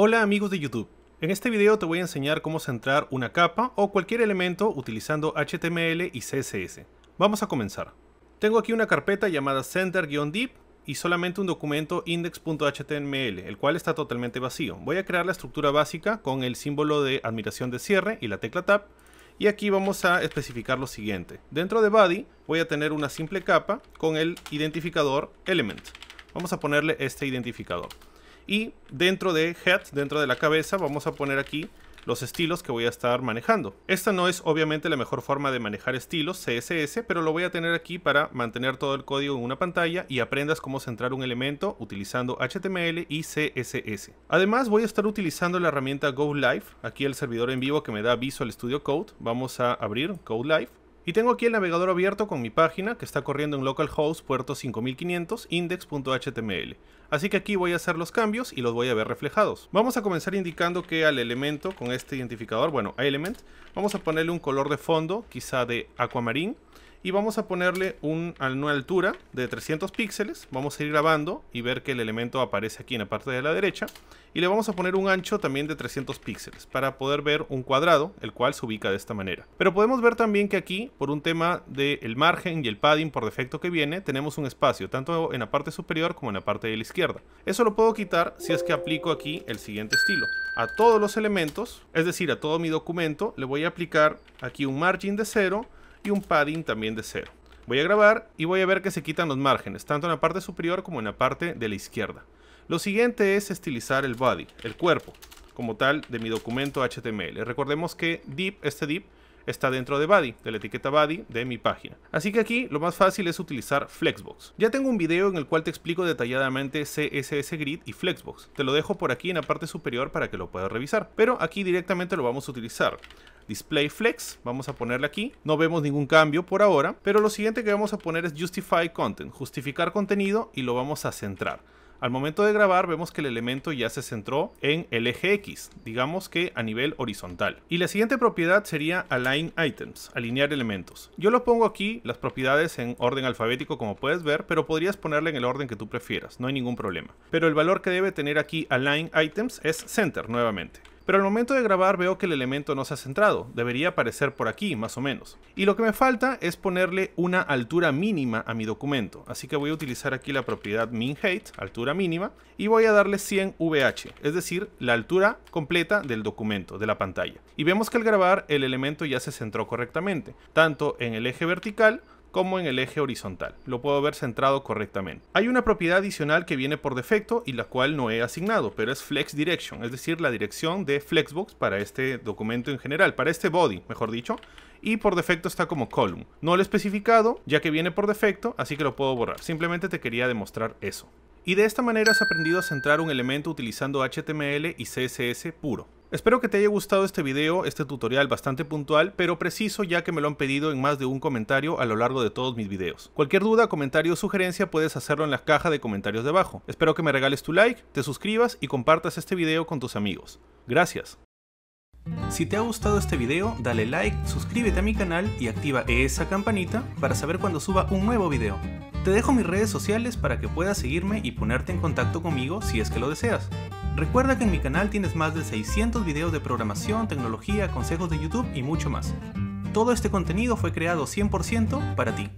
Hola amigos de YouTube. En este video te voy a enseñar cómo centrar una capa o cualquier elemento utilizando HTML y CSS. Vamos a comenzar. Tengo aquí una carpeta llamada center-deep y solamente un documento index.html, el cual está totalmente vacío. Voy a crear la estructura básica con el símbolo de admiración de cierre y la tecla tab. Y aquí vamos a especificar lo siguiente. Dentro de body voy a tener una simple capa con el identificador element. Vamos a ponerle este identificador. Y dentro de Head, dentro de la cabeza, vamos a poner aquí los estilos que voy a estar manejando. Esta no es obviamente la mejor forma de manejar estilos CSS, pero lo voy a tener aquí para mantener todo el código en una pantalla y aprendas cómo centrar un elemento utilizando HTML y CSS. Además voy a estar utilizando la herramienta Go Live, aquí el servidor en vivo que me da Visual Studio Code. Vamos a abrir Code Live y tengo aquí el navegador abierto con mi página que está corriendo en localhost puerto 5500 index.html. Así que aquí voy a hacer los cambios y los voy a ver reflejados. Vamos a comenzar indicando que al elemento con este identificador, bueno, element, vamos a ponerle un color de fondo, quizá de aquamarín y vamos a ponerle un, una altura de 300 píxeles. Vamos a ir grabando y ver que el elemento aparece aquí en la parte de la derecha. Y le vamos a poner un ancho también de 300 píxeles para poder ver un cuadrado, el cual se ubica de esta manera. Pero podemos ver también que aquí, por un tema del margen y el padding por defecto que viene, tenemos un espacio, tanto en la parte superior como en la parte de la izquierda. Eso lo puedo quitar si es que aplico aquí el siguiente estilo. A todos los elementos, es decir, a todo mi documento, le voy a aplicar aquí un margin de 0 y un padding también de 0. Voy a grabar y voy a ver que se quitan los márgenes, tanto en la parte superior como en la parte de la izquierda. Lo siguiente es estilizar el body, el cuerpo, como tal de mi documento HTML. Recordemos que deep este dip está dentro de Buddy, de la etiqueta Body, de mi página. Así que aquí lo más fácil es utilizar Flexbox. Ya tengo un video en el cual te explico detalladamente CSS Grid y Flexbox. Te lo dejo por aquí en la parte superior para que lo puedas revisar. Pero aquí directamente lo vamos a utilizar. Display Flex, vamos a ponerle aquí. No vemos ningún cambio por ahora, pero lo siguiente que vamos a poner es Justify Content, justificar contenido y lo vamos a centrar. Al momento de grabar vemos que el elemento ya se centró en el eje X, digamos que a nivel horizontal. Y la siguiente propiedad sería align items, alinear elementos. Yo lo pongo aquí las propiedades en orden alfabético como puedes ver, pero podrías ponerle en el orden que tú prefieras, no hay ningún problema. Pero el valor que debe tener aquí align items es center nuevamente pero al momento de grabar veo que el elemento no se ha centrado, debería aparecer por aquí más o menos. Y lo que me falta es ponerle una altura mínima a mi documento, así que voy a utilizar aquí la propiedad min-height, altura mínima, y voy a darle 100 VH, es decir, la altura completa del documento, de la pantalla. Y vemos que al grabar el elemento ya se centró correctamente, tanto en el eje vertical como en el eje horizontal. Lo puedo ver centrado correctamente. Hay una propiedad adicional que viene por defecto y la cual no he asignado, pero es Flex Direction, es decir, la dirección de Flexbox para este documento en general, para este body, mejor dicho, y por defecto está como column. No lo he especificado, ya que viene por defecto, así que lo puedo borrar. Simplemente te quería demostrar eso. Y de esta manera has aprendido a centrar un elemento utilizando HTML y CSS puro. Espero que te haya gustado este video, este tutorial bastante puntual, pero preciso ya que me lo han pedido en más de un comentario a lo largo de todos mis videos. Cualquier duda, comentario o sugerencia puedes hacerlo en la caja de comentarios debajo. Espero que me regales tu like, te suscribas y compartas este video con tus amigos. Gracias. Si te ha gustado este video, dale like, suscríbete a mi canal y activa esa campanita para saber cuando suba un nuevo video. Te dejo mis redes sociales para que puedas seguirme y ponerte en contacto conmigo si es que lo deseas. Recuerda que en mi canal tienes más de 600 videos de programación, tecnología, consejos de YouTube y mucho más. Todo este contenido fue creado 100% para ti.